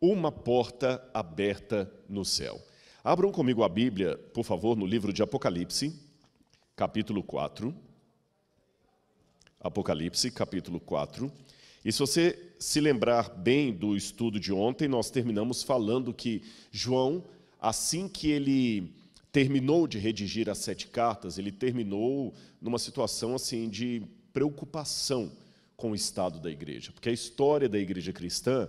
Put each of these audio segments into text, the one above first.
uma porta aberta no céu. Abram comigo a Bíblia, por favor, no livro de Apocalipse, capítulo 4. Apocalipse, capítulo 4. E se você se lembrar bem do estudo de ontem, nós terminamos falando que João, assim que ele terminou de redigir as sete cartas, ele terminou numa situação assim de preocupação com o estado da igreja, porque a história da igreja cristã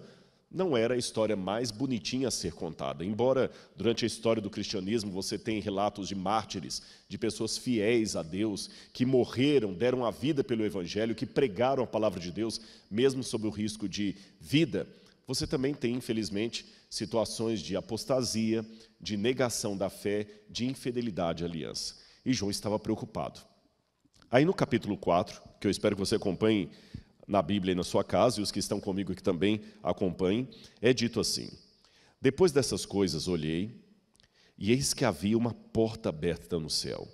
não era a história mais bonitinha a ser contada. Embora durante a história do cristianismo você tenha relatos de mártires, de pessoas fiéis a Deus, que morreram, deram a vida pelo evangelho, que pregaram a palavra de Deus, mesmo sob o risco de vida, você também tem, infelizmente, situações de apostasia, de negação da fé, de infidelidade à aliança. E João estava preocupado. Aí no capítulo 4, que eu espero que você acompanhe na Bíblia e na sua casa, e os que estão comigo que também acompanhem, é dito assim: Depois dessas coisas olhei, e eis que havia uma porta aberta no céu.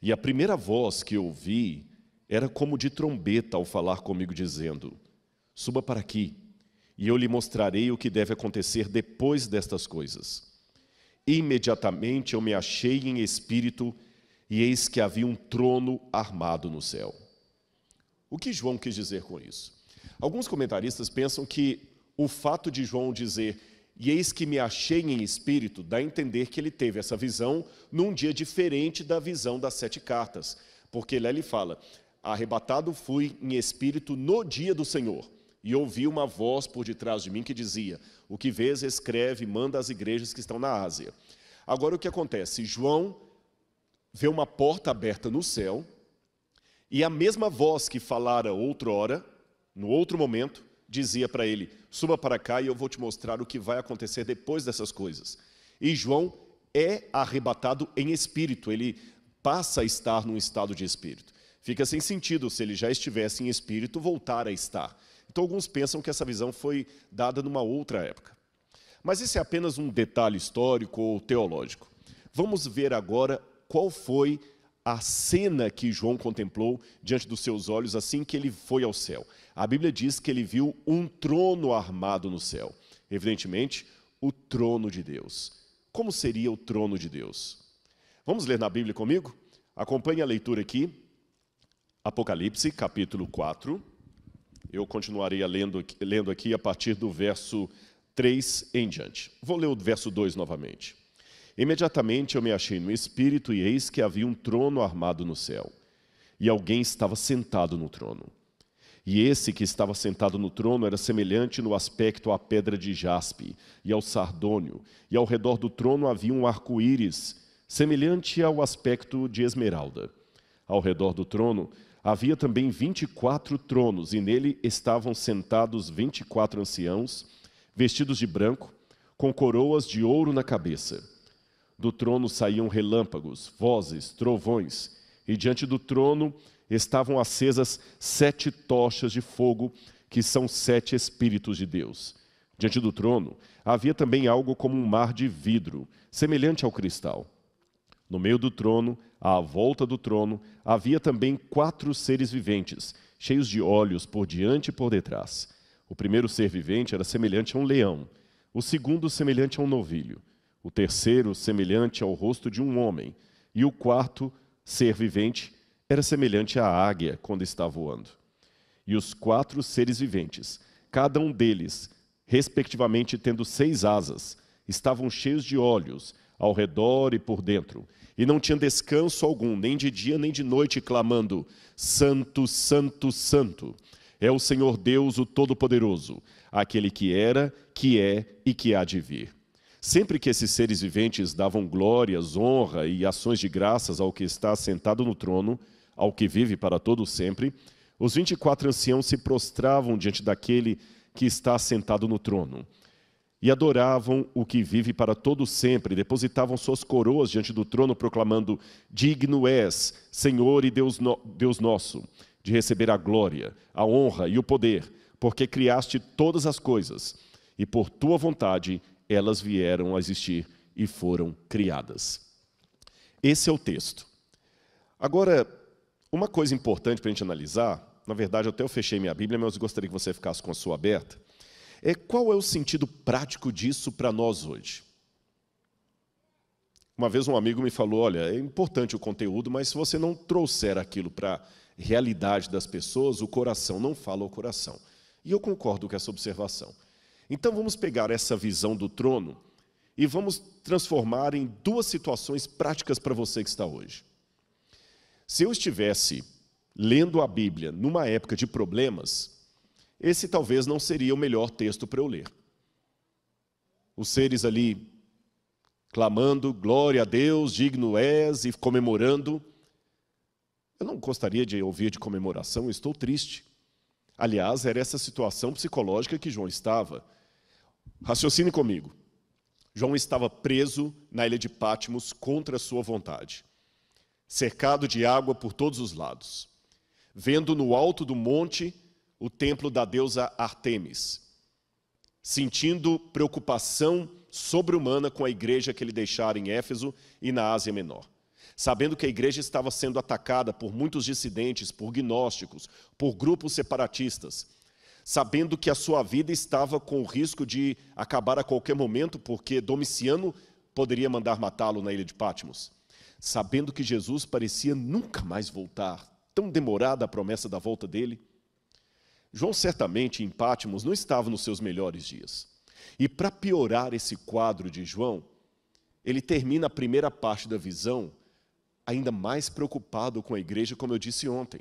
E a primeira voz que ouvi era como de trombeta ao falar comigo, dizendo: Suba para aqui, e eu lhe mostrarei o que deve acontecer depois destas coisas. Imediatamente eu me achei em espírito, e eis que havia um trono armado no céu o que João quis dizer com isso? Alguns comentaristas pensam que o fato de João dizer e eis que me achei em espírito, dá a entender que ele teve essa visão num dia diferente da visão das sete cartas, porque lá ele fala: Arrebatado fui em espírito no dia do Senhor, e ouvi uma voz por detrás de mim que dizia: O que vês, escreve, manda às igrejas que estão na Ásia. Agora o que acontece? João vê uma porta aberta no céu, e a mesma voz que falara outrora, no outro momento, dizia para ele: Suba para cá e eu vou te mostrar o que vai acontecer depois dessas coisas. E João é arrebatado em espírito, ele passa a estar num estado de espírito. Fica sem sentido se ele já estivesse em espírito voltar a estar. Então alguns pensam que essa visão foi dada numa outra época. Mas esse é apenas um detalhe histórico ou teológico. Vamos ver agora qual foi a cena que João contemplou diante dos seus olhos assim que ele foi ao céu. A Bíblia diz que ele viu um trono armado no céu. Evidentemente, o trono de Deus. Como seria o trono de Deus? Vamos ler na Bíblia comigo? Acompanhe a leitura aqui. Apocalipse, capítulo 4. Eu continuarei lendo, lendo aqui a partir do verso 3 em diante. Vou ler o verso 2 novamente. Imediatamente eu me achei no espírito, e eis que havia um trono armado no céu. E alguém estava sentado no trono. E esse que estava sentado no trono era semelhante no aspecto à pedra de jaspe e ao sardônio, e ao redor do trono havia um arco-íris, semelhante ao aspecto de esmeralda. Ao redor do trono havia também vinte e quatro tronos, e nele estavam sentados vinte e quatro anciãos, vestidos de branco, com coroas de ouro na cabeça do trono saíam relâmpagos, vozes, trovões, e diante do trono estavam acesas sete tochas de fogo, que são sete Espíritos de Deus. Diante do trono havia também algo como um mar de vidro, semelhante ao cristal. No meio do trono, à volta do trono, havia também quatro seres viventes, cheios de olhos por diante e por detrás. O primeiro ser vivente era semelhante a um leão, o segundo, semelhante a um novilho o terceiro, semelhante ao rosto de um homem, e o quarto, ser vivente, era semelhante à águia quando está voando. E os quatro seres viventes, cada um deles, respectivamente tendo seis asas, estavam cheios de olhos, ao redor e por dentro, e não tinham descanso algum, nem de dia nem de noite, clamando: Santo, Santo, Santo é o Senhor Deus, o Todo-Poderoso, aquele que era, que é e que há de vir. Sempre que esses seres viventes davam glórias, honra e ações de graças ao que está sentado no trono, ao que vive para todo sempre, os 24 anciãos se prostravam diante daquele que está sentado no trono e adoravam o que vive para todo sempre, depositavam suas coroas diante do trono, proclamando: Digno és, Senhor e Deus, no Deus nosso, de receber a glória, a honra e o poder, porque criaste todas as coisas, e por tua vontade elas vieram a existir e foram criadas. Esse é o texto. Agora, uma coisa importante para a gente analisar, na verdade, até eu fechei minha Bíblia, mas eu gostaria que você ficasse com a sua aberta, é qual é o sentido prático disso para nós hoje? Uma vez um amigo me falou: olha, é importante o conteúdo, mas se você não trouxer aquilo para a realidade das pessoas, o coração não fala ao coração. E eu concordo com essa observação. Então vamos pegar essa visão do trono e vamos transformar em duas situações práticas para você que está hoje. Se eu estivesse lendo a Bíblia numa época de problemas, esse talvez não seria o melhor texto para eu ler. Os seres ali clamando glória a Deus, digno és e comemorando. Eu não gostaria de ouvir de comemoração, estou triste. Aliás, era essa situação psicológica que João estava. Raciocine comigo. João estava preso na ilha de Patmos contra sua vontade, cercado de água por todos os lados, vendo no alto do monte o templo da deusa Artemis, sentindo preocupação sobre-humana com a igreja que ele deixara em Éfeso e na Ásia Menor. Sabendo que a igreja estava sendo atacada por muitos dissidentes, por gnósticos, por grupos separatistas, sabendo que a sua vida estava com o risco de acabar a qualquer momento, porque Domiciano poderia mandar matá-lo na ilha de Patmos. Sabendo que Jesus parecia nunca mais voltar, tão demorada a promessa da volta dele. João certamente em Patmos não estava nos seus melhores dias. E para piorar esse quadro de João, ele termina a primeira parte da visão ainda mais preocupado com a igreja, como eu disse ontem.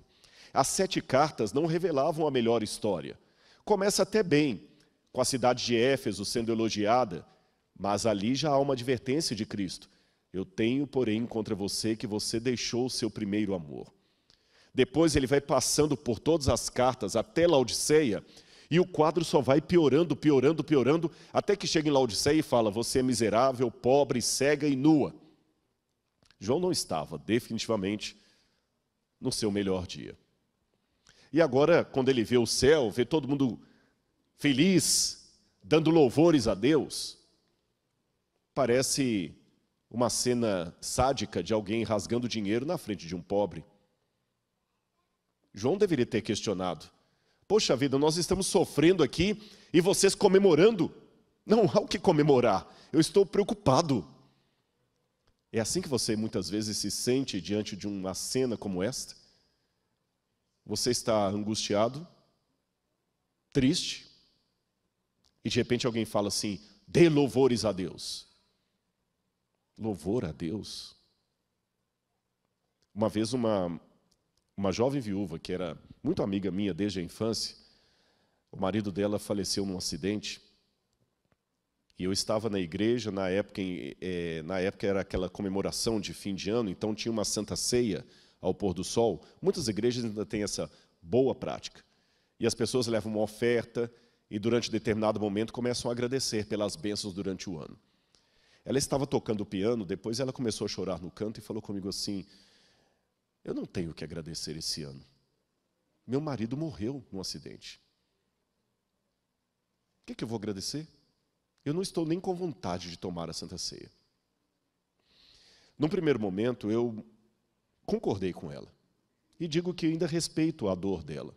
As sete cartas não revelavam a melhor história, Começa até bem, com a cidade de Éfeso sendo elogiada, mas ali já há uma advertência de Cristo. Eu tenho, porém, contra você que você deixou o seu primeiro amor. Depois ele vai passando por todas as cartas até Laodiceia, e o quadro só vai piorando, piorando, piorando, até que chega em Laodiceia e fala: Você é miserável, pobre, cega e nua. João não estava, definitivamente, no seu melhor dia. E agora, quando ele vê o céu, vê todo mundo feliz, dando louvores a Deus, parece uma cena sádica de alguém rasgando dinheiro na frente de um pobre. João deveria ter questionado: Poxa vida, nós estamos sofrendo aqui e vocês comemorando. Não há o que comemorar, eu estou preocupado. É assim que você muitas vezes se sente diante de uma cena como esta? Você está angustiado, triste, e de repente alguém fala assim: dê louvores a Deus. Louvor a Deus? Uma vez, uma, uma jovem viúva, que era muito amiga minha desde a infância, o marido dela faleceu num acidente. E eu estava na igreja, na época, é, na época era aquela comemoração de fim de ano, então tinha uma santa ceia ao pôr do sol, muitas igrejas ainda têm essa boa prática. E as pessoas levam uma oferta e, durante determinado momento, começam a agradecer pelas bênçãos durante o ano. Ela estava tocando o piano, depois ela começou a chorar no canto e falou comigo assim: Eu não tenho o que agradecer esse ano. Meu marido morreu num acidente. O que, é que eu vou agradecer? Eu não estou nem com vontade de tomar a Santa Ceia. Num primeiro momento, eu concordei com ela. E digo que ainda respeito a dor dela.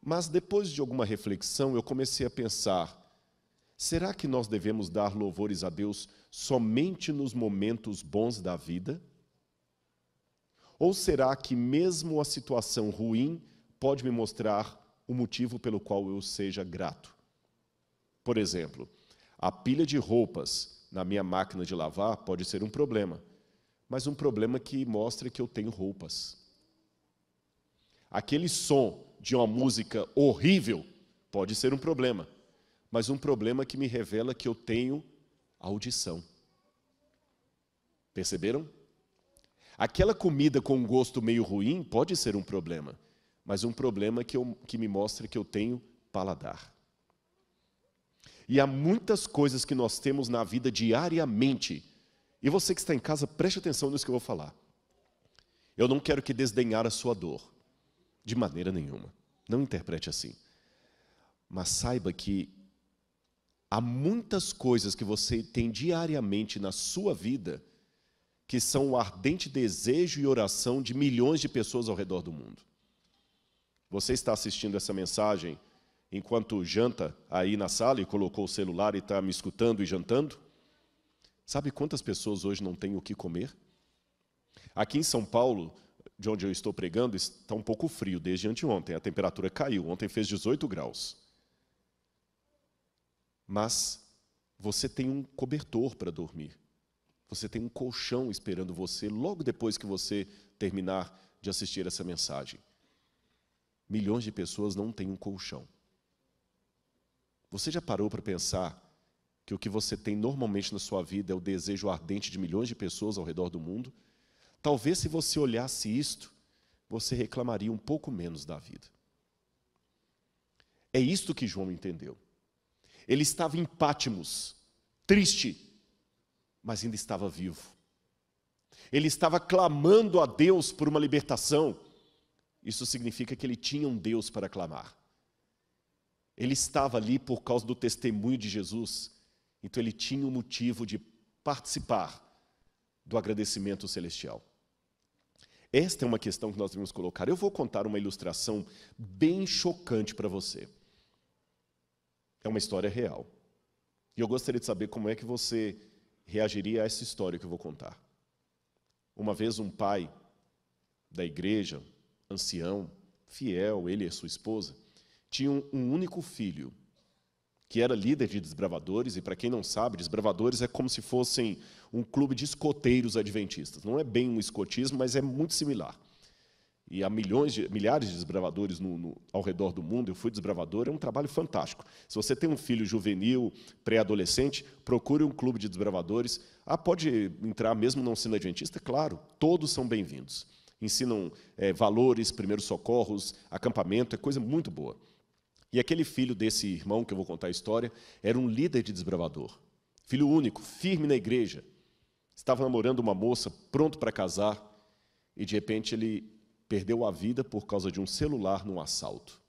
Mas depois de alguma reflexão, eu comecei a pensar: será que nós devemos dar louvores a Deus somente nos momentos bons da vida? Ou será que, mesmo a situação ruim, pode me mostrar o motivo pelo qual eu seja grato? Por exemplo, a pilha de roupas na minha máquina de lavar pode ser um problema mas um problema que mostra que eu tenho roupas. Aquele som de uma música horrível pode ser um problema, mas um problema que me revela que eu tenho audição. Perceberam? Aquela comida com um gosto meio ruim pode ser um problema, mas um problema que, eu, que me mostra que eu tenho paladar. E há muitas coisas que nós temos na vida diariamente e você que está em casa, preste atenção nisso que eu vou falar. Eu não quero que desdenhar a sua dor, de maneira nenhuma. Não interprete assim. Mas saiba que há muitas coisas que você tem diariamente na sua vida que são o ardente desejo e oração de milhões de pessoas ao redor do mundo. Você está assistindo essa mensagem enquanto janta aí na sala e colocou o celular e está me escutando e jantando? Sabe quantas pessoas hoje não têm o que comer? Aqui em São Paulo, de onde eu estou pregando, está um pouco frio desde anteontem. A temperatura caiu. Ontem fez 18 graus. Mas você tem um cobertor para dormir. Você tem um colchão esperando você logo depois que você terminar de assistir essa mensagem. Milhões de pessoas não têm um colchão. Você já parou para pensar que o que você tem normalmente na sua vida é o desejo ardente de milhões de pessoas ao redor do mundo, talvez se você olhasse isto, você reclamaria um pouco menos da vida. É isto que João entendeu. Ele estava em Pátimos, triste, mas ainda estava vivo. Ele estava clamando a Deus por uma libertação. Isso significa que ele tinha um Deus para clamar. Ele estava ali por causa do testemunho de Jesus. Então ele tinha o um motivo de participar do agradecimento celestial. Esta é uma questão que nós devemos colocar. Eu vou contar uma ilustração bem chocante para você. É uma história real. E eu gostaria de saber como é que você reagiria a essa história que eu vou contar. Uma vez um pai da igreja, ancião, fiel, ele e sua esposa, tinham um único filho, que era líder de desbravadores, e para quem não sabe, desbravadores é como se fossem um clube de escoteiros adventistas. Não é bem um escotismo, mas é muito similar. E há milhões de, milhares de desbravadores no, no, ao redor do mundo. Eu fui desbravador, é um trabalho fantástico. Se você tem um filho juvenil, pré-adolescente, procure um clube de desbravadores. Ah, pode entrar mesmo não sendo adventista? Claro, todos são bem-vindos. Ensinam é, valores, primeiros socorros, acampamento, é coisa muito boa. E aquele filho desse irmão, que eu vou contar a história, era um líder de desbravador. Filho único, firme na igreja. Estava namorando uma moça, pronto para casar, e de repente ele perdeu a vida por causa de um celular num assalto.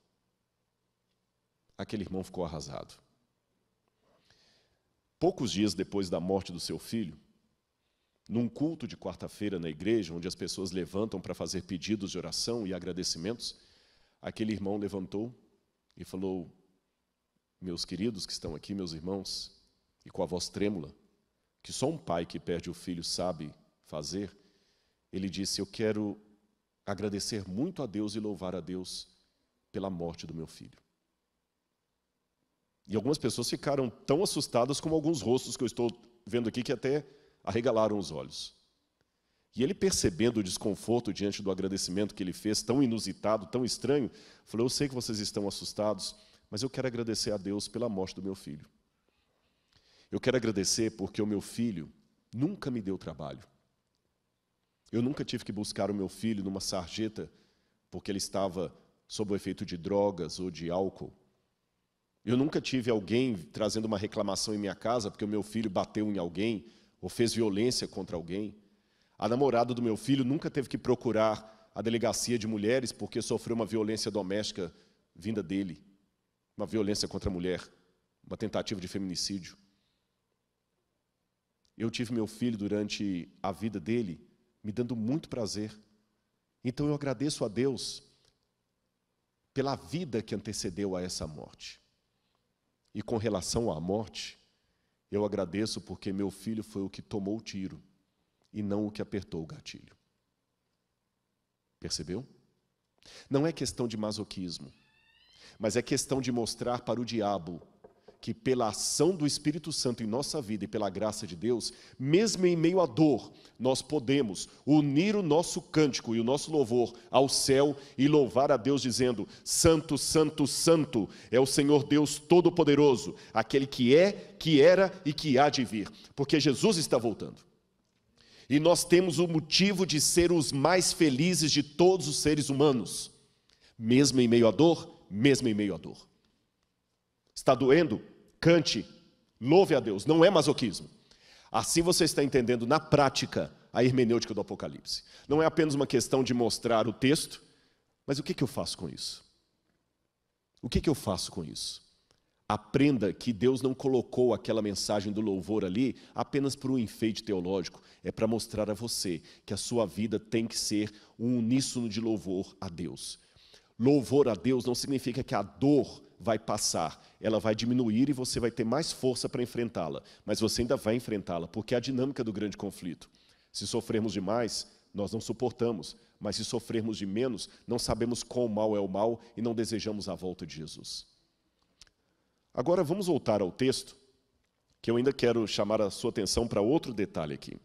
Aquele irmão ficou arrasado. Poucos dias depois da morte do seu filho, num culto de quarta-feira na igreja, onde as pessoas levantam para fazer pedidos de oração e agradecimentos, aquele irmão levantou e falou: Meus queridos que estão aqui, meus irmãos, e com a voz trêmula, que só um pai que perde o filho sabe fazer, ele disse: Eu quero agradecer muito a Deus e louvar a Deus pela morte do meu filho. E algumas pessoas ficaram tão assustadas como alguns rostos que eu estou vendo aqui que até arregalaram os olhos. E ele, percebendo o desconforto diante do agradecimento que ele fez, tão inusitado, tão estranho, falou: Eu sei que vocês estão assustados, mas eu quero agradecer a Deus pela morte do meu filho. Eu quero agradecer porque o meu filho nunca me deu trabalho. Eu nunca tive que buscar o meu filho numa sarjeta porque ele estava sob o efeito de drogas ou de álcool. Eu nunca tive alguém trazendo uma reclamação em minha casa porque o meu filho bateu em alguém ou fez violência contra alguém. A namorada do meu filho nunca teve que procurar a delegacia de mulheres porque sofreu uma violência doméstica vinda dele, uma violência contra a mulher, uma tentativa de feminicídio. Eu tive meu filho durante a vida dele, me dando muito prazer. Então eu agradeço a Deus pela vida que antecedeu a essa morte. E com relação à morte, eu agradeço porque meu filho foi o que tomou o tiro e não o que apertou o gatilho. Percebeu? Não é questão de masoquismo, mas é questão de mostrar para o diabo que, pela ação do Espírito Santo em nossa vida e pela graça de Deus, mesmo em meio à dor, nós podemos unir o nosso cântico e o nosso louvor ao céu e louvar a Deus, dizendo: Santo, Santo, Santo é o Senhor Deus Todo-Poderoso, aquele que é, que era e que há de vir, porque Jesus está voltando. E nós temos o motivo de ser os mais felizes de todos os seres humanos, mesmo em meio à dor, mesmo em meio à dor. Está doendo? Cante, louve a Deus, não é masoquismo. Assim você está entendendo na prática a hermenêutica do Apocalipse. Não é apenas uma questão de mostrar o texto, mas o que, que eu faço com isso? O que, que eu faço com isso? Aprenda que Deus não colocou aquela mensagem do louvor ali apenas por um enfeite teológico, é para mostrar a você que a sua vida tem que ser um uníssono de louvor a Deus. Louvor a Deus não significa que a dor vai passar, ela vai diminuir e você vai ter mais força para enfrentá-la, mas você ainda vai enfrentá-la, porque é a dinâmica do grande conflito. Se sofrermos demais, nós não suportamos, mas se sofrermos de menos, não sabemos quão mal é o mal e não desejamos a volta de Jesus. Agora vamos voltar ao texto, que eu ainda quero chamar a sua atenção para outro detalhe aqui.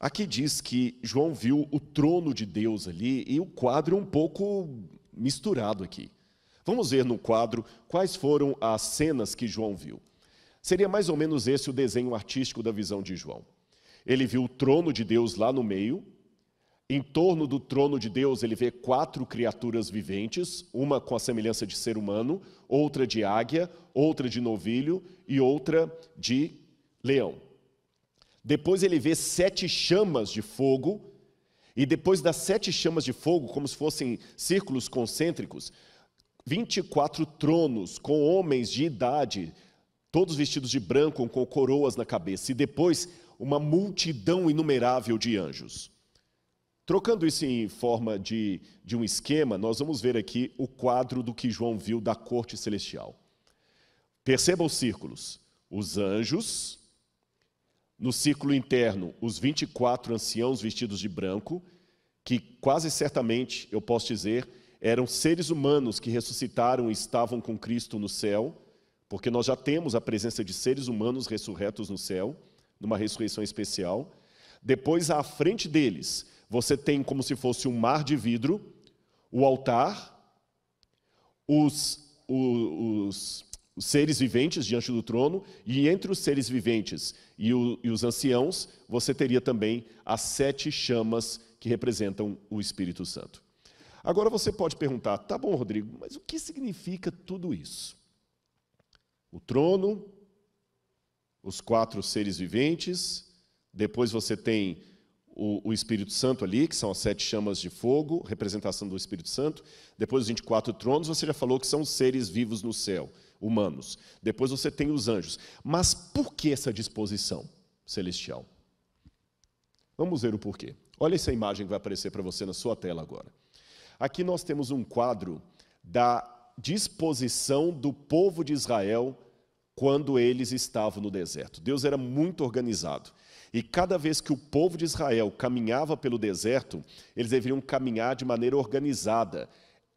Aqui diz que João viu o trono de Deus ali e o quadro um pouco misturado aqui. Vamos ver no quadro quais foram as cenas que João viu. Seria mais ou menos esse o desenho artístico da visão de João. Ele viu o trono de Deus lá no meio, em torno do trono de Deus, ele vê quatro criaturas viventes, uma com a semelhança de ser humano, outra de águia, outra de novilho e outra de leão. Depois ele vê sete chamas de fogo, e depois das sete chamas de fogo, como se fossem círculos concêntricos, 24 tronos com homens de idade, todos vestidos de branco, com coroas na cabeça, e depois uma multidão inumerável de anjos. Trocando isso em forma de, de um esquema, nós vamos ver aqui o quadro do que João viu da corte celestial. Perceba os círculos: os anjos, no círculo interno, os 24 anciãos vestidos de branco, que quase certamente, eu posso dizer, eram seres humanos que ressuscitaram e estavam com Cristo no céu, porque nós já temos a presença de seres humanos ressurretos no céu, numa ressurreição especial. Depois, à frente deles, você tem como se fosse um mar de vidro, o altar, os, os, os seres viventes diante do trono, e entre os seres viventes e, o, e os anciãos, você teria também as sete chamas que representam o Espírito Santo. Agora você pode perguntar, tá bom, Rodrigo, mas o que significa tudo isso? O trono, os quatro seres viventes, depois você tem o, o, Espírito Santo ali, que são as sete chamas de fogo, representação do Espírito Santo. Depois os 24 tronos, você já falou que são seres vivos no céu, humanos. Depois você tem os anjos. Mas por que essa disposição celestial? Vamos ver o porquê. Olha essa imagem que vai aparecer para você na sua tela agora. Aqui nós temos um quadro da disposição do povo de Israel quando eles estavam no deserto. Deus era muito organizado. E cada vez que o povo de Israel caminhava pelo deserto, eles deveriam caminhar de maneira organizada.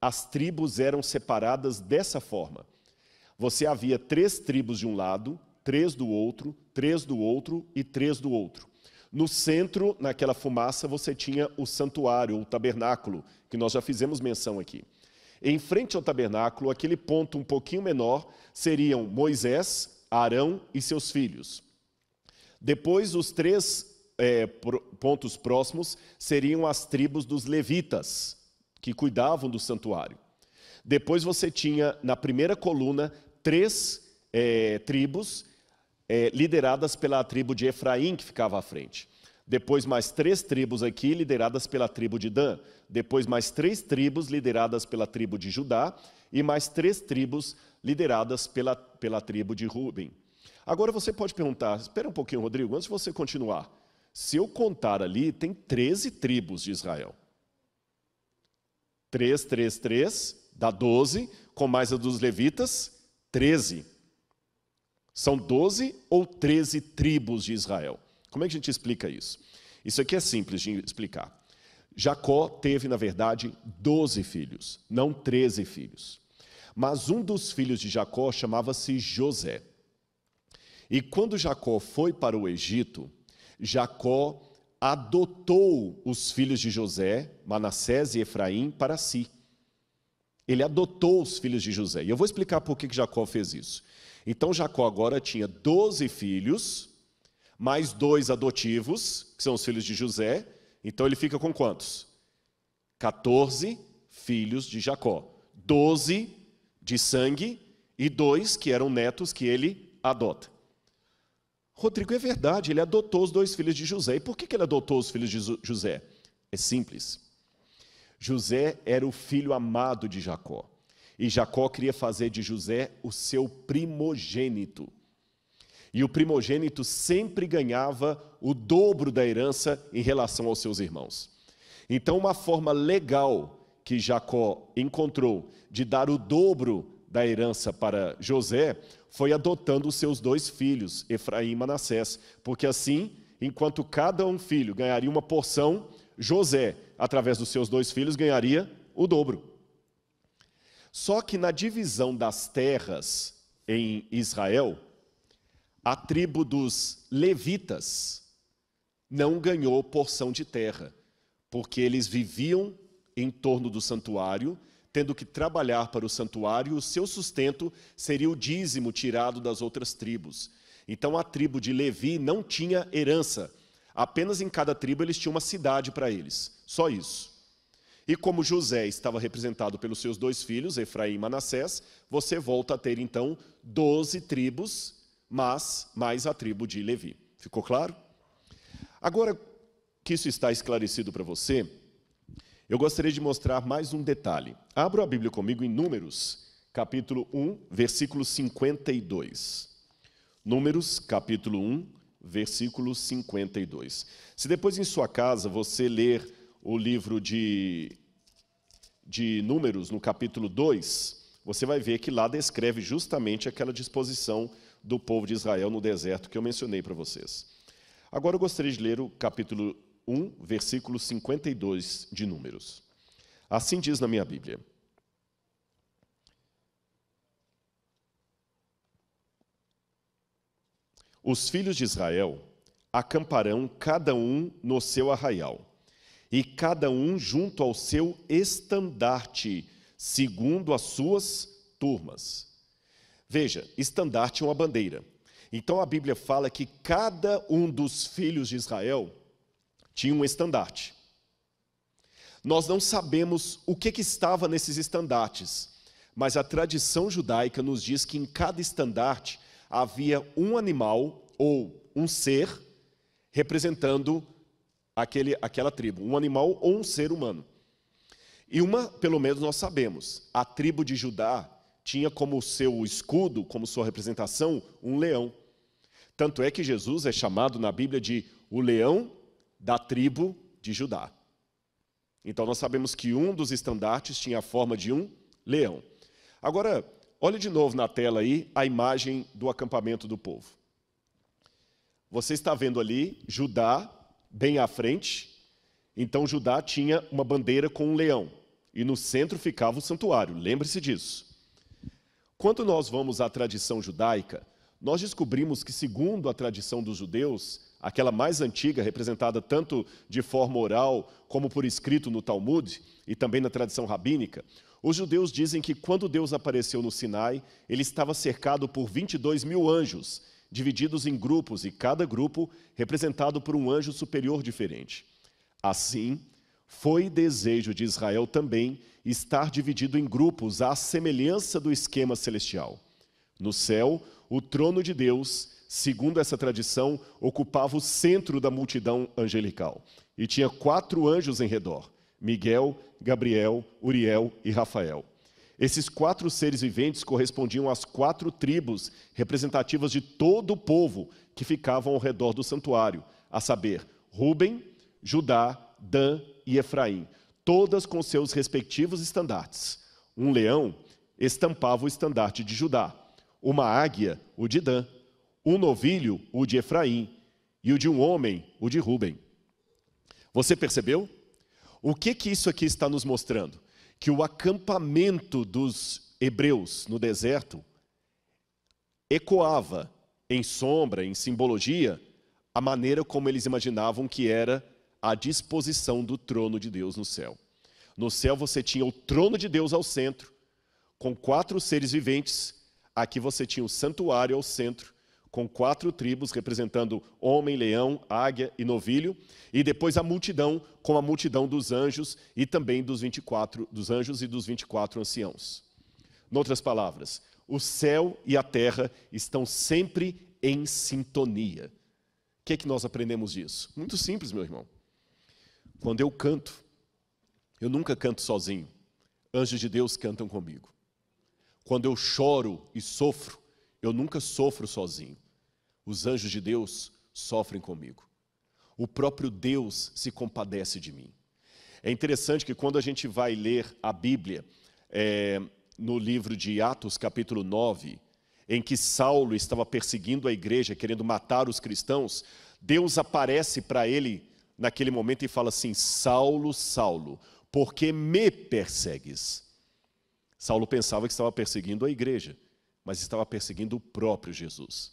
As tribos eram separadas dessa forma. Você havia três tribos de um lado, três do outro, três do outro e três do outro. No centro, naquela fumaça, você tinha o santuário, o tabernáculo, que nós já fizemos menção aqui. Em frente ao tabernáculo, aquele ponto um pouquinho menor, seriam Moisés, Arão e seus filhos. Depois, os três é, pontos próximos seriam as tribos dos levitas, que cuidavam do santuário. Depois você tinha, na primeira coluna, três é, tribos é, lideradas pela tribo de Efraim, que ficava à frente. Depois, mais três tribos aqui, lideradas pela tribo de Dan. Depois, mais três tribos lideradas pela tribo de Judá. E mais três tribos lideradas pela, pela tribo de Ruben. Agora você pode perguntar: espera um pouquinho, Rodrigo, antes de você continuar. Se eu contar ali, tem 13 tribos de Israel. 3, 3, 3, dá 12, com mais a dos levitas, 13. São 12 ou 13 tribos de Israel. Como é que a gente explica isso? Isso aqui é simples de explicar. Jacó teve, na verdade, 12 filhos, não 13 filhos. Mas um dos filhos de Jacó chamava-se José. E quando Jacó foi para o Egito, Jacó adotou os filhos de José, Manassés e Efraim, para si. Ele adotou os filhos de José. E eu vou explicar por que Jacó fez isso. Então Jacó agora tinha 12 filhos, mais dois adotivos, que são os filhos de José. Então ele fica com quantos? 14 filhos de Jacó. 12 de sangue e dois que eram netos que ele adota. Rodrigo, é verdade, ele adotou os dois filhos de José. E por que ele adotou os filhos de José? É simples. José era o filho amado de Jacó. E Jacó queria fazer de José o seu primogênito. E o primogênito sempre ganhava o dobro da herança em relação aos seus irmãos. Então, uma forma legal que Jacó encontrou de dar o dobro da herança para José foi adotando os seus dois filhos, Efraim e Manassés, porque assim, enquanto cada um filho ganharia uma porção, José, através dos seus dois filhos, ganharia o dobro. Só que na divisão das terras em Israel, a tribo dos levitas não ganhou porção de terra, porque eles viviam em torno do santuário tendo que trabalhar para o santuário, o seu sustento seria o dízimo tirado das outras tribos. Então a tribo de Levi não tinha herança. Apenas em cada tribo eles tinham uma cidade para eles. Só isso. E como José estava representado pelos seus dois filhos, Efraim e Manassés, você volta a ter então doze tribos, mas mais a tribo de Levi. Ficou claro? Agora que isso está esclarecido para você, eu gostaria de mostrar mais um detalhe. Abra a Bíblia comigo em Números, capítulo 1, versículo 52. Números, capítulo 1, versículo 52. Se depois em sua casa você ler o livro de, de Números, no capítulo 2, você vai ver que lá descreve justamente aquela disposição do povo de Israel no deserto que eu mencionei para vocês. Agora eu gostaria de ler o capítulo 1, versículo 52 de Números. Assim diz na minha Bíblia. Os filhos de Israel acamparão cada um no seu arraial, e cada um junto ao seu estandarte, segundo as suas turmas. Veja, estandarte é uma bandeira. Então a Bíblia fala que cada um dos filhos de Israel tinha um estandarte. Nós não sabemos o que, que estava nesses estandartes, mas a tradição judaica nos diz que em cada estandarte havia um animal ou um ser representando aquele, aquela tribo, um animal ou um ser humano. E uma, pelo menos nós sabemos, a tribo de Judá tinha como seu escudo, como sua representação, um leão. Tanto é que Jesus é chamado na Bíblia de o leão da tribo de Judá. Então nós sabemos que um dos estandartes tinha a forma de um leão. Agora, olhe de novo na tela aí a imagem do acampamento do povo. Você está vendo ali Judá bem à frente. Então Judá tinha uma bandeira com um leão e no centro ficava o santuário. Lembre-se disso. Quando nós vamos à tradição judaica, nós descobrimos que segundo a tradição dos judeus, aquela mais antiga, representada tanto de forma oral como por escrito no Talmud e também na tradição rabínica, os judeus dizem que quando Deus apareceu no Sinai, ele estava cercado por 22 mil anjos, divididos em grupos e cada grupo representado por um anjo superior diferente. Assim, foi desejo de Israel também estar dividido em grupos à semelhança do esquema celestial. No céu, o trono de Deus segundo essa tradição, ocupava o centro da multidão angelical e tinha quatro anjos em redor: Miguel, Gabriel, Uriel e Rafael. Esses quatro seres viventes correspondiam às quatro tribos representativas de todo o povo que ficavam ao redor do santuário, a saber, Ruben, Judá, Dan e Efraim, todas com seus respectivos estandartes. Um leão estampava o estandarte de Judá, uma águia, o de Dan, um novilho, o de Efraim, e o de um homem, o de Ruben. Você percebeu? O que que isso aqui está nos mostrando? Que o acampamento dos hebreus no deserto ecoava em sombra, em simbologia, a maneira como eles imaginavam que era a disposição do trono de Deus no céu. No céu você tinha o trono de Deus ao centro, com quatro seres viventes. Aqui você tinha o santuário ao centro com quatro tribos representando homem, leão, águia e novilho, e depois a multidão com a multidão dos anjos e também dos 24 dos anjos e dos 24 anciãos. Noutras palavras, o céu e a terra estão sempre em sintonia. O que é que nós aprendemos disso? Muito simples, meu irmão. Quando eu canto, eu nunca canto sozinho. Anjos de Deus cantam comigo. Quando eu choro e sofro, eu nunca sofro sozinho. Os anjos de Deus sofrem comigo. O próprio Deus se compadece de mim. É interessante que quando a gente vai ler a Bíblia, é, no livro de Atos, capítulo 9, em que Saulo estava perseguindo a igreja, querendo matar os cristãos, Deus aparece para ele naquele momento e fala assim: Saulo, Saulo, por que me persegues? Saulo pensava que estava perseguindo a igreja mas estava perseguindo o próprio Jesus.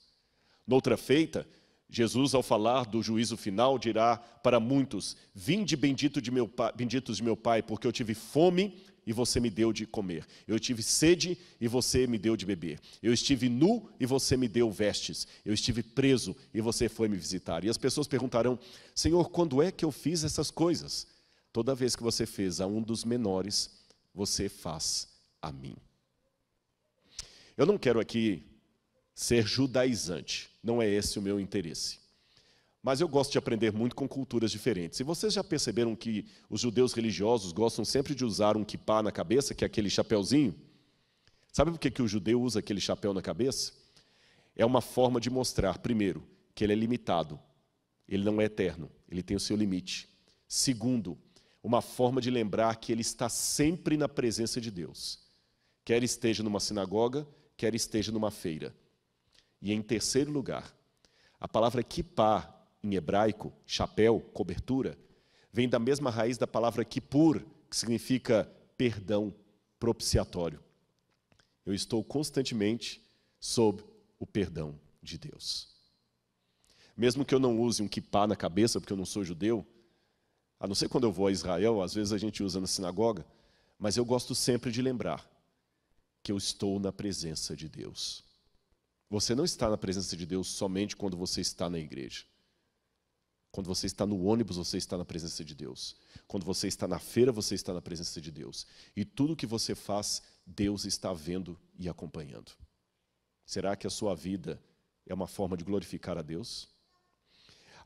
Noutra feita, Jesus, ao falar do juízo final, dirá para muitos: Vinde bendito de meu pai, benditos de meu Pai, porque eu tive fome e você me deu de comer. Eu tive sede e você me deu de beber. Eu estive nu e você me deu vestes. Eu estive preso e você foi me visitar. E as pessoas perguntarão: Senhor, quando é que eu fiz essas coisas? Toda vez que você fez a um dos menores, você faz a mim. Eu não quero aqui ser judaizante, não é esse o meu interesse. Mas eu gosto de aprender muito com culturas diferentes. E vocês já perceberam que os judeus religiosos gostam sempre de usar um kipá na cabeça, que é aquele chapéuzinho? Sabe por que, que o judeu usa aquele chapéu na cabeça? É uma forma de mostrar, primeiro, que ele é limitado, ele não é eterno, ele tem o seu limite. Segundo, uma forma de lembrar que ele está sempre na presença de Deus. Quer esteja numa sinagoga, quer esteja numa feira. E em terceiro lugar, a palavra kippah, em hebraico, chapéu, cobertura, vem da mesma raiz da palavra kipur, que significa perdão propiciatório. Eu estou constantemente sob o perdão de Deus. Mesmo que eu não use um kippah na cabeça, porque eu não sou judeu, a não ser quando eu vou a Israel, às vezes a gente usa na sinagoga, mas eu gosto sempre de lembrar que eu estou na presença de Deus. Você não está na presença de Deus somente quando você está na igreja. Quando você está no ônibus, você está na presença de Deus. Quando você está na feira, você está na presença de Deus. E tudo que você faz, Deus está vendo e acompanhando. Será que a sua vida é uma forma de glorificar a Deus?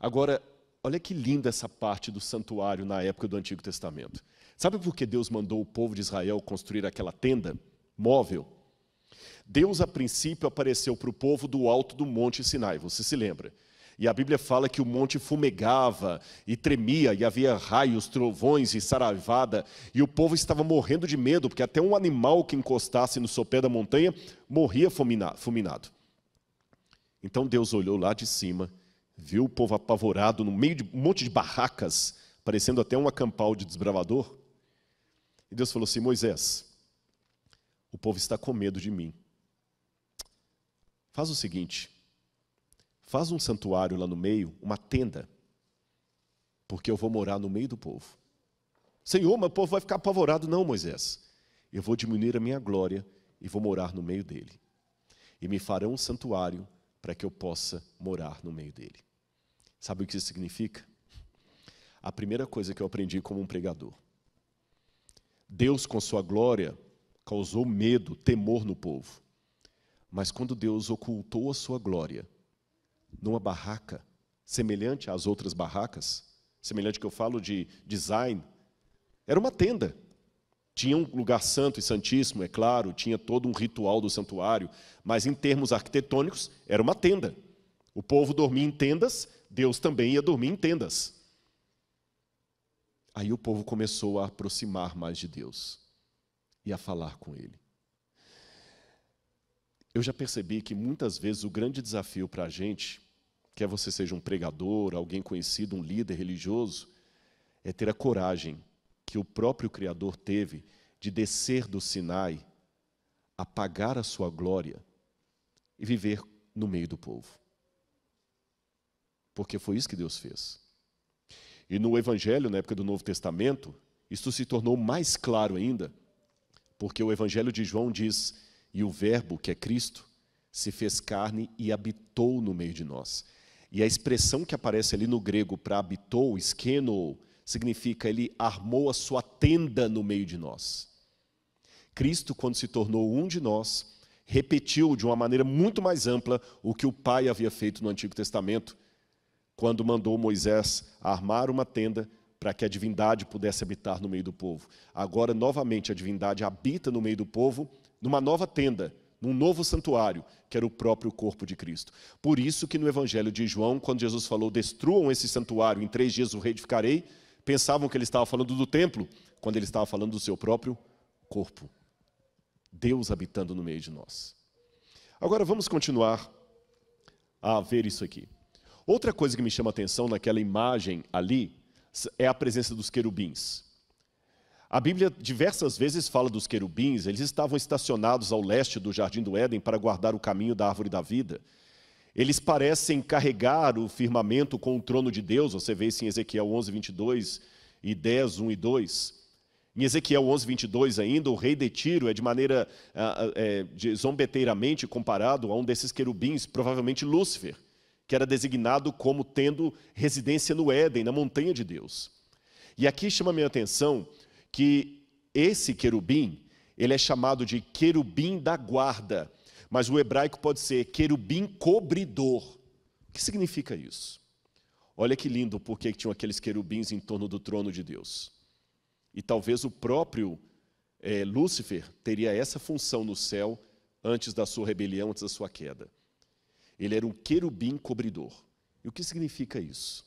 Agora, olha que linda essa parte do santuário na época do Antigo Testamento. Sabe por que Deus mandou o povo de Israel construir aquela tenda? móvel. Deus, a princípio, apareceu para o povo do alto do Monte Sinai, você se lembra? E a Bíblia fala que o monte fumegava e tremia, e havia raios, trovões e saravada, e o povo estava morrendo de medo, porque até um animal que encostasse no sopé da montanha morria fulminado. Então Deus olhou lá de cima, viu o povo apavorado no meio de um monte de barracas, parecendo até um acampal de desbravador. E Deus falou assim: Moisés, o povo está com medo de mim. Faz o seguinte: faz um santuário lá no meio, uma tenda, porque eu vou morar no meio do povo. Senhor, mas o povo vai ficar apavorado. Não, Moisés. Eu vou diminuir a minha glória e vou morar no meio dele. E me farão um santuário para que eu possa morar no meio dele. Sabe o que isso significa? A primeira coisa que eu aprendi como um pregador. Deus, com sua glória, causou medo, temor no povo. Mas quando Deus ocultou a sua glória numa barraca, semelhante às outras barracas, semelhante que eu falo de design, era uma tenda. Tinha um lugar santo e santíssimo, é claro, tinha todo um ritual do santuário, mas em termos arquitetônicos, era uma tenda. O povo dormia em tendas, Deus também ia dormir em tendas. Aí o povo começou a aproximar mais de Deus e a falar com Ele. Eu já percebi que muitas vezes o grande desafio para a gente, quer é você seja um pregador, alguém conhecido, um líder religioso, é ter a coragem que o próprio Criador teve de descer do Sinai, apagar a sua glória e viver no meio do povo. Porque foi isso que Deus fez. E no Evangelho, na época do Novo Testamento, isso se tornou mais claro ainda porque o Evangelho de João diz: E o Verbo, que é Cristo, se fez carne e habitou no meio de nós. E a expressão que aparece ali no grego para habitou, esqueno, significa ele armou a sua tenda no meio de nós. Cristo, quando se tornou um de nós, repetiu de uma maneira muito mais ampla o que o Pai havia feito no Antigo Testamento, quando mandou Moisés armar uma tenda para que a divindade pudesse habitar no meio do povo. Agora, novamente, a divindade habita no meio do povo numa nova tenda, num novo santuário, que era o próprio corpo de Cristo. Por isso que no Evangelho de João, quando Jesus falou, destruam esse santuário, em três dias o reedificarei, pensavam que ele estava falando do templo, quando ele estava falando do seu próprio corpo. Deus habitando no meio de nós. Agora vamos continuar a ver isso aqui. Outra coisa que me chama a atenção naquela imagem ali é a presença dos querubins. A Bíblia diversas vezes fala dos querubins, eles estavam estacionados ao leste do jardim do Éden para guardar o caminho da árvore da vida. Eles parecem carregar o firmamento com o trono de Deus, você vê isso em Ezequiel 11, 22 e 10, 1 e 2. Em Ezequiel 11, 22 ainda, o rei de Tiro é de maneira ah, ah, é, zombeteiramente comparado a um desses querubins, provavelmente Lúcifer que era designado como tendo residência no Éden, na montanha de Deus. E aqui chama minha atenção que esse querubim, ele é chamado de querubim da guarda, mas o hebraico pode ser querubim cobridor. O que significa isso? Olha que lindo porque tinham aqueles querubins em torno do trono de Deus. E talvez o próprio é, Lúcifer teria essa função no céu antes da sua rebelião, antes da sua queda. Ele era um querubim cobridor. E o que significa isso?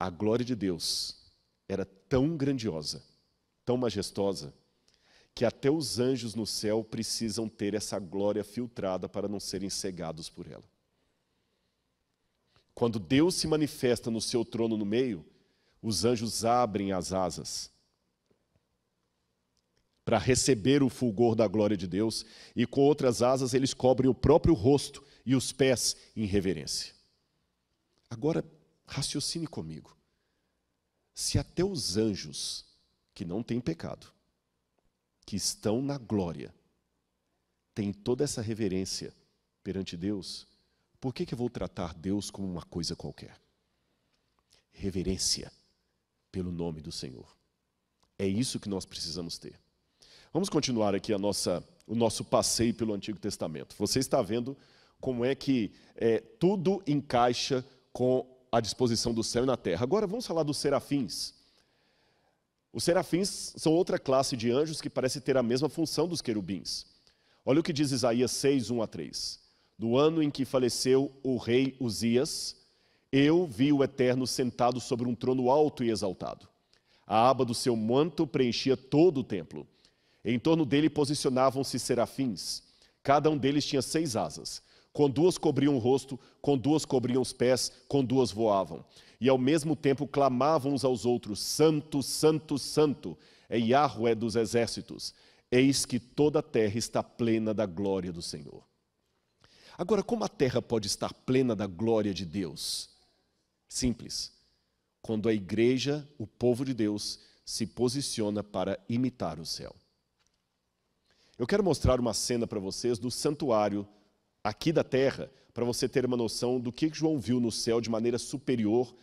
A glória de Deus era tão grandiosa, tão majestosa, que até os anjos no céu precisam ter essa glória filtrada para não serem cegados por ela. Quando Deus se manifesta no seu trono no meio, os anjos abrem as asas para receber o fulgor da glória de Deus, e com outras asas eles cobrem o próprio rosto e os pés em reverência. Agora, raciocine comigo. Se até os anjos, que não têm pecado, que estão na glória, têm toda essa reverência perante Deus, por que, que eu vou tratar Deus como uma coisa qualquer? Reverência pelo nome do Senhor. É isso que nós precisamos ter. Vamos continuar aqui a nossa, o nosso passeio pelo Antigo Testamento. Você está vendo como é que é, tudo encaixa com a disposição do céu e na terra. Agora vamos falar dos serafins. Os serafins são outra classe de anjos que parece ter a mesma função dos querubins. Olha o que diz Isaías 6, 1 a 3. No ano em que faleceu o rei Uzias, eu vi o Eterno sentado sobre um trono alto e exaltado. A aba do seu manto preenchia todo o templo. Em torno dele posicionavam-se serafins. Cada um deles tinha seis asas. Com duas cobriam o rosto, com duas cobriam os pés, com duas voavam. E ao mesmo tempo clamavam uns aos outros: Santo, Santo, Santo é Yahweh dos exércitos. Eis que toda a terra está plena da glória do Senhor. Agora, como a terra pode estar plena da glória de Deus? Simples. Quando a igreja, o povo de Deus, se posiciona para imitar o céu. Eu quero mostrar uma cena para vocês do santuário aqui da terra, para você ter uma noção do que João viu no céu de maneira superior,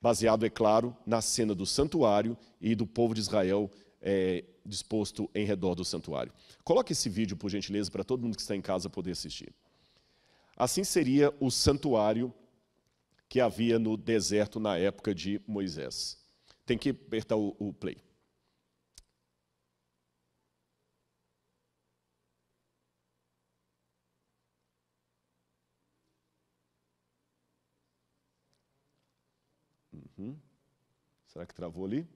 baseado, é claro, na cena do santuário e do povo de Israel é, disposto em redor do santuário. Coloque esse vídeo, por gentileza, para todo mundo que está em casa poder assistir. Assim seria o santuário que havia no deserto na época de Moisés. Tem que apertar o, o play. Será que travou ali?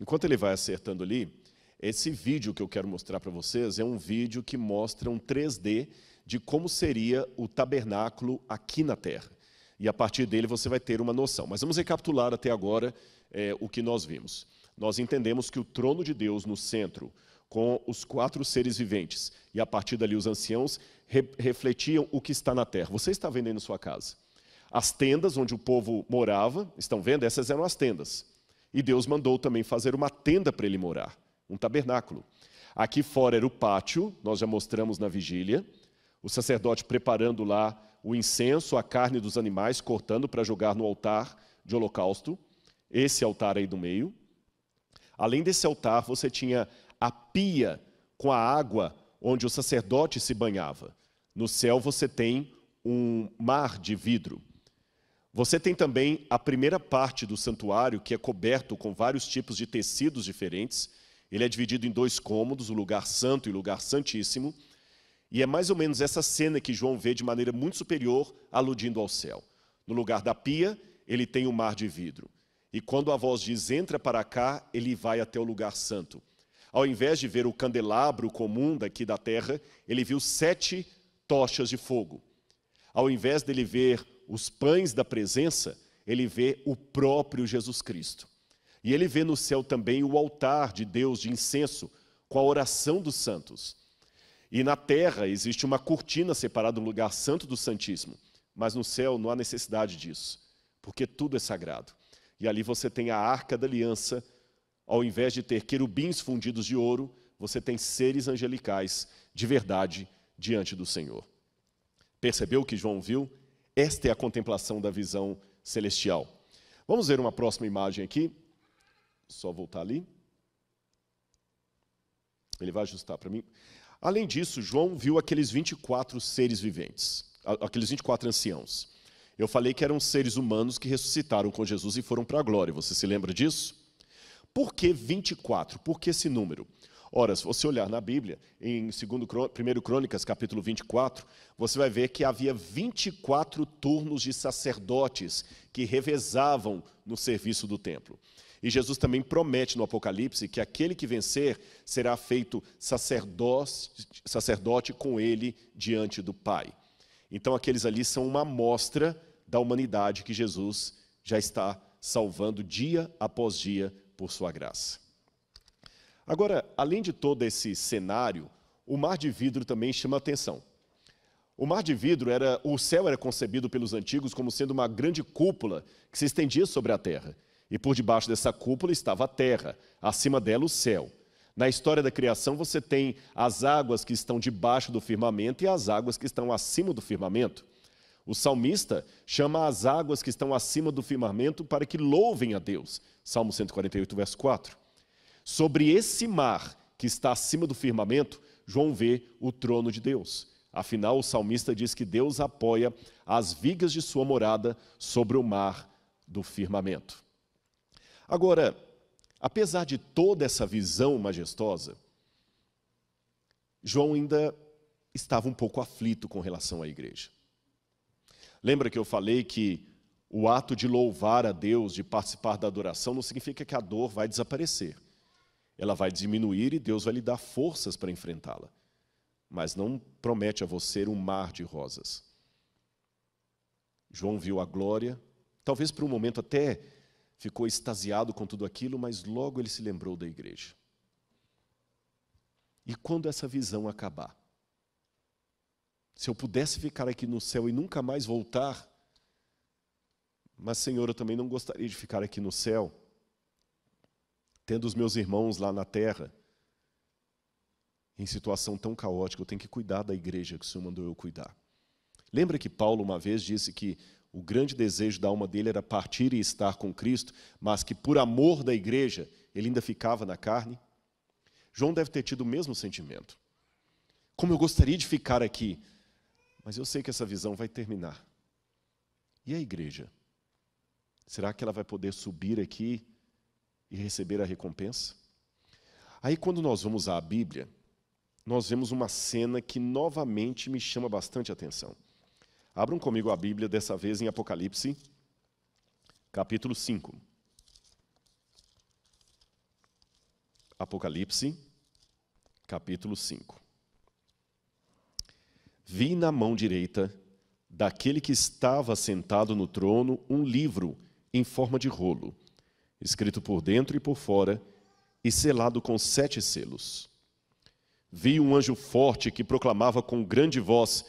Enquanto ele vai acertando ali, esse vídeo que eu quero mostrar para vocês é um vídeo que mostra um 3D de como seria o tabernáculo aqui na Terra. E a partir dele você vai ter uma noção. Mas vamos recapitular até agora é, o que nós vimos. Nós entendemos que o trono de Deus no centro, com os quatro seres viventes. E a partir dali, os anciãos re refletiam o que está na terra. Você está vendendo sua casa. As tendas onde o povo morava, estão vendo? Essas eram as tendas. E Deus mandou também fazer uma tenda para ele morar, um tabernáculo. Aqui fora era o pátio, nós já mostramos na vigília, o sacerdote preparando lá o incenso, a carne dos animais, cortando para jogar no altar de holocausto, esse altar aí do meio. Além desse altar, você tinha a pia com a água onde o sacerdote se banhava. No céu você tem um mar de vidro. Você tem também a primeira parte do santuário, que é coberto com vários tipos de tecidos diferentes. Ele é dividido em dois cômodos, o lugar santo e o lugar santíssimo. E é mais ou menos essa cena que João vê de maneira muito superior, aludindo ao céu. No lugar da pia, ele tem o um mar de vidro. E quando a voz diz: entra para cá, ele vai até o lugar santo. Ao invés de ver o candelabro comum daqui da terra, ele viu sete tochas de fogo. Ao invés dele ver os pães da presença, ele vê o próprio Jesus Cristo. E ele vê no céu também o altar de Deus de incenso, com a oração dos santos. E na terra existe uma cortina separada do lugar santo do Santíssimo. Mas no céu não há necessidade disso, porque tudo é sagrado. E ali você tem a arca da aliança ao invés de ter querubins fundidos de ouro, você tem seres angelicais de verdade diante do Senhor. Percebeu o que João viu? Esta é a contemplação da visão celestial. Vamos ver uma próxima imagem aqui. Só voltar ali. Ele vai ajustar para mim. Além disso, João viu aqueles 24 seres viventes, aqueles 24 anciãos. Eu falei que eram seres humanos que ressuscitaram com Jesus e foram para a glória. Você se lembra disso? Por que 24? Por que esse número? Ora, se você olhar na Bíblia, em 1 Crônicas, capítulo 24, você vai ver que havia 24 turnos de sacerdotes que revezavam no serviço do templo. E Jesus também promete no Apocalipse que aquele que vencer será feito sacerdote, sacerdote com ele diante do Pai. Então, aqueles ali são uma amostra da humanidade que Jesus já está salvando dia após dia por sua graça. Agora, além de todo esse cenário, o mar de vidro também chama atenção. O mar de vidro era, o céu era concebido pelos antigos como sendo uma grande cúpula que se estendia sobre a terra. E por debaixo dessa cúpula estava a terra, acima dela o céu. Na história da criação, você tem as águas que estão debaixo do firmamento e as águas que estão acima do firmamento. O salmista chama as águas que estão acima do firmamento para que louvem a Deus. Salmo 148, verso 4. Sobre esse mar que está acima do firmamento, João vê o trono de Deus. Afinal, o salmista diz que Deus apoia as vigas de sua morada sobre o mar do firmamento. Agora, apesar de toda essa visão majestosa, João ainda estava um pouco aflito com relação à igreja. Lembra que eu falei que o ato de louvar a Deus, de participar da adoração, não significa que a dor vai desaparecer. Ela vai diminuir e Deus vai lhe dar forças para enfrentá-la. Mas não promete a você um mar de rosas. João viu a glória, talvez por um momento até ficou extasiado com tudo aquilo, mas logo ele se lembrou da igreja. E quando essa visão acabar? Se eu pudesse ficar aqui no céu e nunca mais voltar, mas Senhor, eu também não gostaria de ficar aqui no céu, tendo os meus irmãos lá na terra, em situação tão caótica, eu tenho que cuidar da igreja que o Senhor mandou eu cuidar. Lembra que Paulo uma vez disse que o grande desejo da alma dele era partir e estar com Cristo, mas que por amor da igreja ele ainda ficava na carne? João deve ter tido o mesmo sentimento. Como eu gostaria de ficar aqui, mas eu sei que essa visão vai terminar. E a igreja? Será que ela vai poder subir aqui e receber a recompensa? Aí, quando nós vamos à Bíblia, nós vemos uma cena que novamente me chama bastante atenção. Abram comigo a Bíblia, dessa vez em Apocalipse, capítulo 5. Apocalipse, capítulo 5. Vi na mão direita daquele que estava sentado no trono um livro em forma de rolo, escrito por dentro e por fora, e selado com sete selos. Vi um anjo forte que proclamava com grande voz: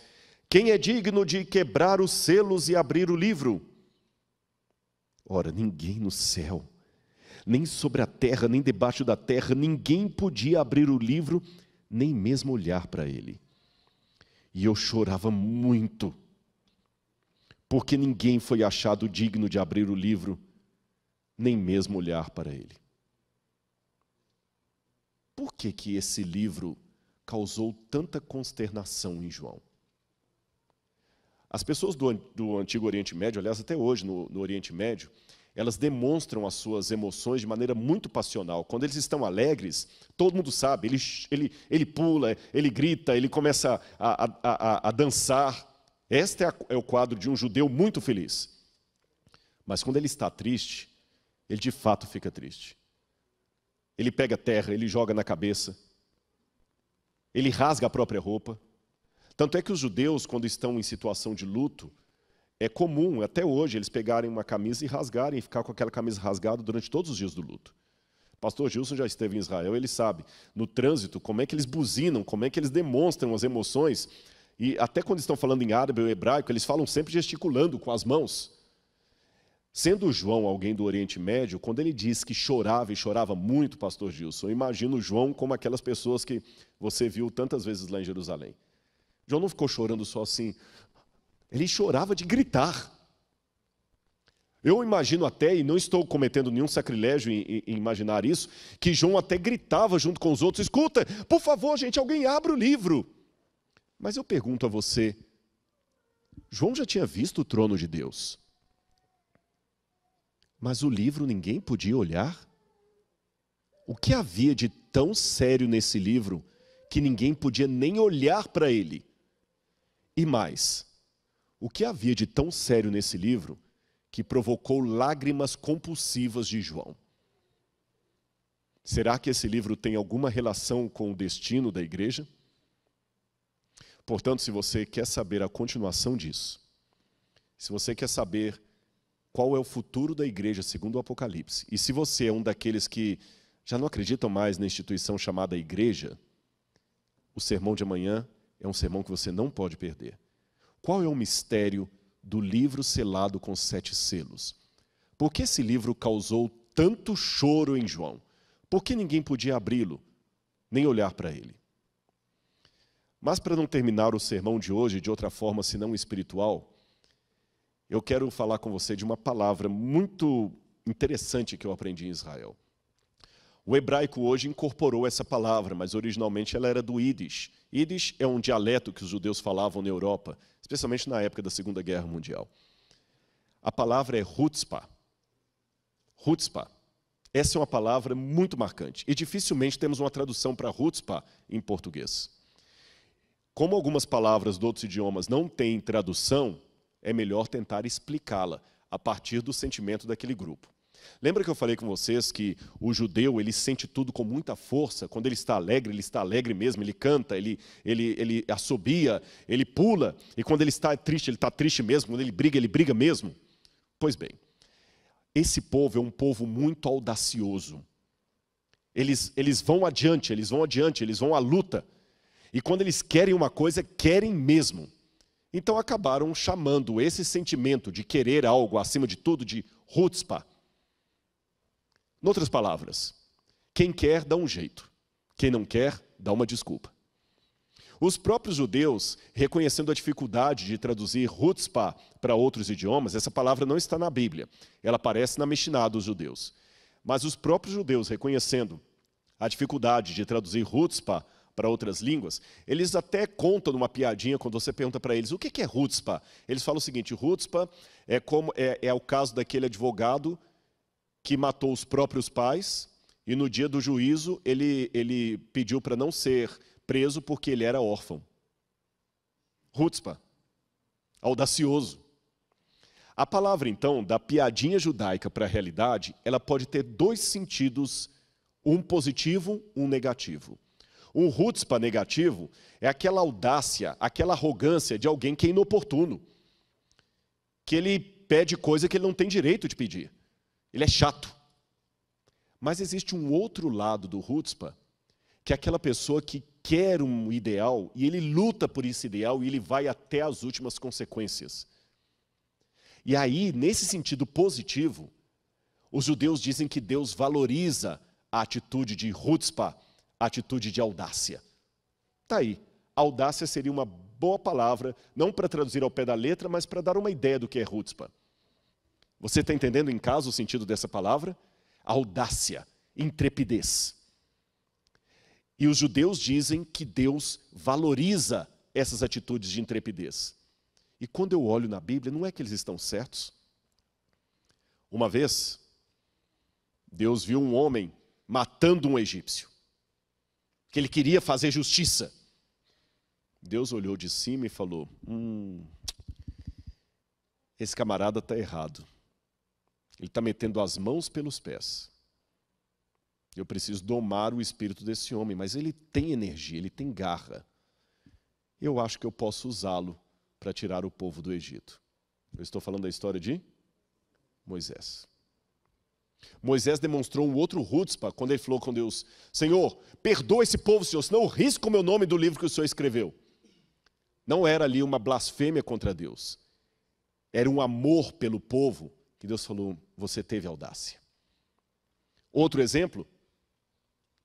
Quem é digno de quebrar os selos e abrir o livro? Ora, ninguém no céu, nem sobre a terra, nem debaixo da terra, ninguém podia abrir o livro, nem mesmo olhar para ele. E eu chorava muito, porque ninguém foi achado digno de abrir o livro, nem mesmo olhar para ele. Por que, que esse livro causou tanta consternação em João? As pessoas do, do Antigo Oriente Médio, aliás, até hoje no, no Oriente Médio, elas demonstram as suas emoções de maneira muito passional. Quando eles estão alegres, todo mundo sabe, ele, ele, ele pula, ele grita, ele começa a, a, a, a dançar. Este é, é o quadro de um judeu muito feliz. Mas quando ele está triste, ele de fato fica triste. Ele pega terra, ele joga na cabeça, ele rasga a própria roupa. Tanto é que os judeus, quando estão em situação de luto, é comum, até hoje, eles pegarem uma camisa e rasgarem e ficar com aquela camisa rasgada durante todos os dias do luto. pastor Gilson já esteve em Israel, ele sabe, no trânsito, como é que eles buzinam, como é que eles demonstram as emoções. E até quando estão falando em árabe ou hebraico, eles falam sempre gesticulando com as mãos. Sendo João alguém do Oriente Médio, quando ele diz que chorava e chorava muito, pastor Gilson, eu imagino João como aquelas pessoas que você viu tantas vezes lá em Jerusalém. João não ficou chorando só assim, ele chorava de gritar. Eu imagino até, e não estou cometendo nenhum sacrilégio em, em imaginar isso, que João até gritava junto com os outros: escuta, por favor, gente, alguém abre o livro. Mas eu pergunto a você: João já tinha visto o trono de Deus, mas o livro ninguém podia olhar? O que havia de tão sério nesse livro que ninguém podia nem olhar para ele? E mais, o que havia de tão sério nesse livro que provocou lágrimas compulsivas de João? Será que esse livro tem alguma relação com o destino da igreja? Portanto, se você quer saber a continuação disso, se você quer saber qual é o futuro da igreja segundo o Apocalipse, e se você é um daqueles que já não acreditam mais na instituição chamada igreja, o sermão de amanhã é um sermão que você não pode perder. Qual é o mistério do livro selado com sete selos? Por que esse livro causou tanto choro em João? Por que ninguém podia abri-lo, nem olhar para ele? Mas para não terminar o sermão de hoje de outra forma senão espiritual, eu quero falar com você de uma palavra muito interessante que eu aprendi em Israel. O hebraico hoje incorporou essa palavra, mas originalmente ela era do Yiddish. Yiddish é um dialeto que os judeus falavam na Europa, especialmente na época da Segunda Guerra Mundial. A palavra é chutzpah. Chutzpah. Essa é uma palavra muito marcante e dificilmente temos uma tradução para chutzpah em português. Como algumas palavras de outros idiomas não têm tradução, é melhor tentar explicá-la a partir do sentimento daquele grupo. Lembra que eu falei com vocês que o judeu ele sente tudo com muita força. Quando ele está alegre, ele está alegre mesmo. Ele canta, ele ele ele assobia, ele pula. E quando ele está triste, ele está triste mesmo. Quando ele briga, ele briga mesmo. Pois bem, esse povo é um povo muito audacioso. Eles eles vão adiante, eles vão adiante, eles vão à luta. E quando eles querem uma coisa, querem mesmo. Então acabaram chamando esse sentimento de querer algo acima de tudo de chutzpah Outras palavras, quem quer dá um jeito, quem não quer dá uma desculpa. Os próprios judeus, reconhecendo a dificuldade de traduzir Hutzpah para outros idiomas, essa palavra não está na Bíblia, ela aparece na Mishnah dos judeus. Mas os próprios judeus, reconhecendo a dificuldade de traduzir Hutzpah para outras línguas, eles até contam numa piadinha quando você pergunta para eles o que é Hutzpah. Eles falam o seguinte: Hutzpah é, como, é, é o caso daquele advogado que matou os próprios pais e no dia do juízo ele, ele pediu para não ser preso porque ele era órfão. Rutzpa, audacioso. A palavra, então, da piadinha judaica para a realidade, ela pode ter dois sentidos, um positivo, um negativo. Um rutzpa negativo é aquela audácia, aquela arrogância de alguém que é inoportuno, que ele pede coisa que ele não tem direito de pedir. Ele é chato. Mas existe um outro lado do Hutzpah, que é aquela pessoa que quer um ideal e ele luta por esse ideal e ele vai até as últimas consequências. E aí, nesse sentido positivo, os judeus dizem que Deus valoriza a atitude de Hutzpah, a atitude de audácia. Está aí. Audácia seria uma boa palavra, não para traduzir ao pé da letra, mas para dar uma ideia do que é Hutzpah. Você está entendendo em casa o sentido dessa palavra? Audácia, intrepidez. E os judeus dizem que Deus valoriza essas atitudes de intrepidez. E quando eu olho na Bíblia, não é que eles estão certos. Uma vez, Deus viu um homem matando um egípcio, que ele queria fazer justiça. Deus olhou de cima e falou: Hum, esse camarada está errado. Ele está metendo as mãos pelos pés. Eu preciso domar o espírito desse homem, mas ele tem energia, ele tem garra. Eu acho que eu posso usá-lo para tirar o povo do Egito. Eu estou falando da história de Moisés. Moisés demonstrou um outro Hutzpah quando ele falou com Deus: Senhor, perdoa esse povo, Senhor, senão risco o meu nome do livro que o Senhor escreveu. Não era ali uma blasfêmia contra Deus, era um amor pelo povo que Deus falou: você teve audácia. Outro exemplo,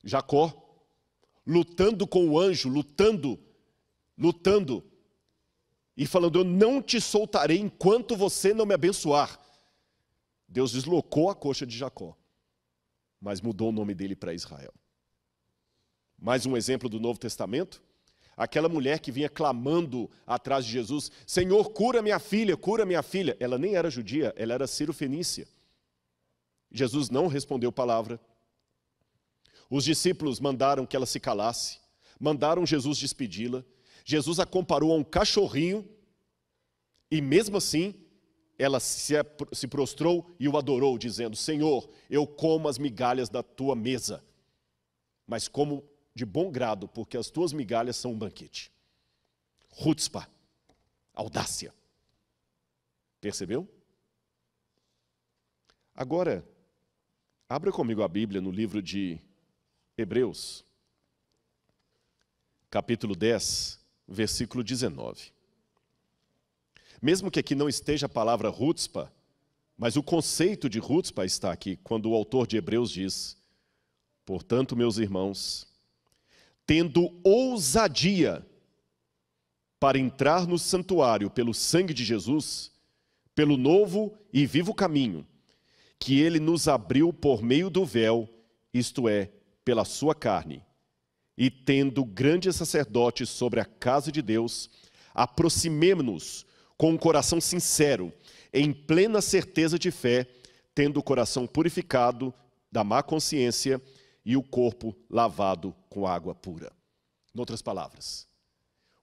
Jacó, lutando com o anjo, lutando, lutando, e falando: Eu não te soltarei enquanto você não me abençoar. Deus deslocou a coxa de Jacó, mas mudou o nome dele para Israel. Mais um exemplo do Novo Testamento, Aquela mulher que vinha clamando atrás de Jesus: Senhor, cura minha filha, cura minha filha. Ela nem era judia, ela era cirofenícia. Jesus não respondeu palavra. Os discípulos mandaram que ela se calasse, mandaram Jesus despedi-la. Jesus a comparou a um cachorrinho e, mesmo assim, ela se prostrou e o adorou, dizendo: Senhor, eu como as migalhas da tua mesa. Mas como de bom grado, porque as tuas migalhas são um banquete. Rutspa, audácia. Percebeu? Agora, abra comigo a Bíblia no livro de Hebreus, capítulo 10, versículo 19. Mesmo que aqui não esteja a palavra rutspa, mas o conceito de rutspa está aqui, quando o autor de Hebreus diz: Portanto, meus irmãos, tendo ousadia para entrar no santuário pelo sangue de Jesus, pelo novo e vivo caminho que ele nos abriu por meio do véu, isto é, pela sua carne. E tendo grandes sacerdotes sobre a casa de Deus, aproximemo-nos com um coração sincero, em plena certeza de fé, tendo o coração purificado da má consciência e o corpo lavado com água pura. Em outras palavras,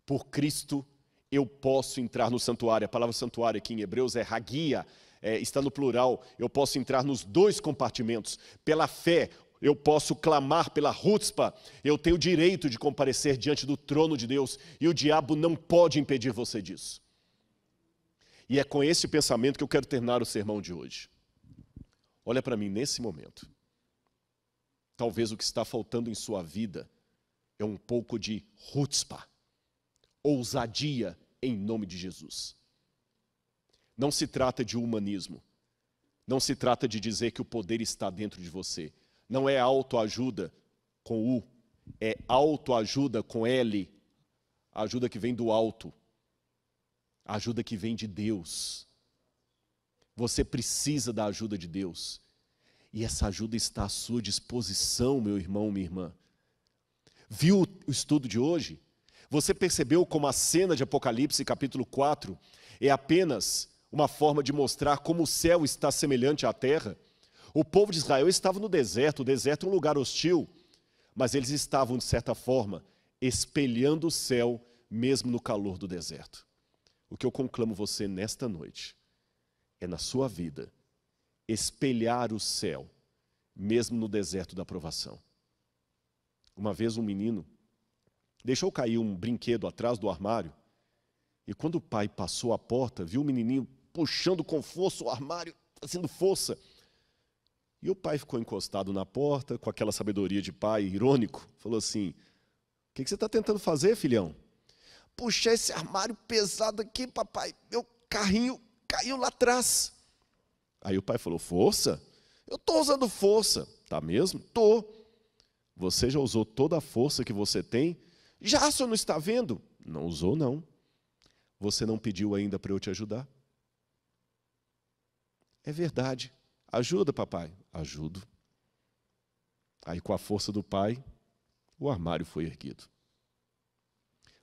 por Cristo eu posso entrar no santuário. A palavra santuário aqui em Hebreus é hagia, é, está no plural. Eu posso entrar nos dois compartimentos. Pela fé, eu posso clamar pela rutzpa, eu tenho o direito de comparecer diante do trono de Deus e o diabo não pode impedir você disso. E é com esse pensamento que eu quero terminar o sermão de hoje. Olha para mim nesse momento. Talvez o que está faltando em sua vida é um pouco de chutzpah, ousadia em nome de Jesus. Não se trata de humanismo. Não se trata de dizer que o poder está dentro de você. Não é autoajuda com U, é autoajuda com L, ajuda que vem do alto, ajuda que vem de Deus. Você precisa da ajuda de Deus. E essa ajuda está à sua disposição, meu irmão, minha irmã. Viu o estudo de hoje? Você percebeu como a cena de Apocalipse, capítulo 4, é apenas uma forma de mostrar como o céu está semelhante à terra? O povo de Israel estava no deserto, o deserto é um lugar hostil, mas eles estavam, de certa forma, espelhando o céu, mesmo no calor do deserto. O que eu conclamo você nesta noite é na sua vida espelhar o céu, mesmo no deserto da provação. Uma vez um menino deixou cair um brinquedo atrás do armário, e quando o pai passou a porta, viu o menininho puxando com força o armário, fazendo força. E o pai ficou encostado na porta, com aquela sabedoria de pai irônico, falou assim: O que, você está tentando fazer, filhão? Puxar esse armário pesado aqui, papai. Meu carrinho caiu lá atrás. Aí o pai falou: Força? Eu estou usando força. Tá mesmo? Tô. Você já usou toda a força que você tem? Já, só não está vendo? Não usou, não. Você não pediu ainda para eu te ajudar? É verdade. Ajuda, papai. Ajudo. Aí, com a força do pai, o armário foi erguido.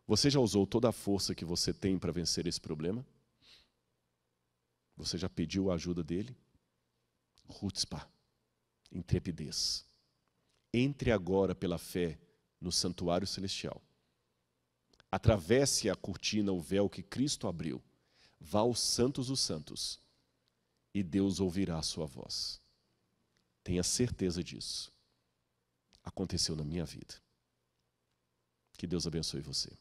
Você já usou toda a força que você tem para vencer esse problema? Você já pediu a ajuda dele? Rutzpah, intrepidez. Entre agora pela fé no santuário celestial. Atravesse a cortina, o véu que Cristo abriu. Vá aos santos os santos, e Deus ouvirá a sua voz. Tenha certeza disso. Aconteceu na minha vida. Que Deus abençoe você.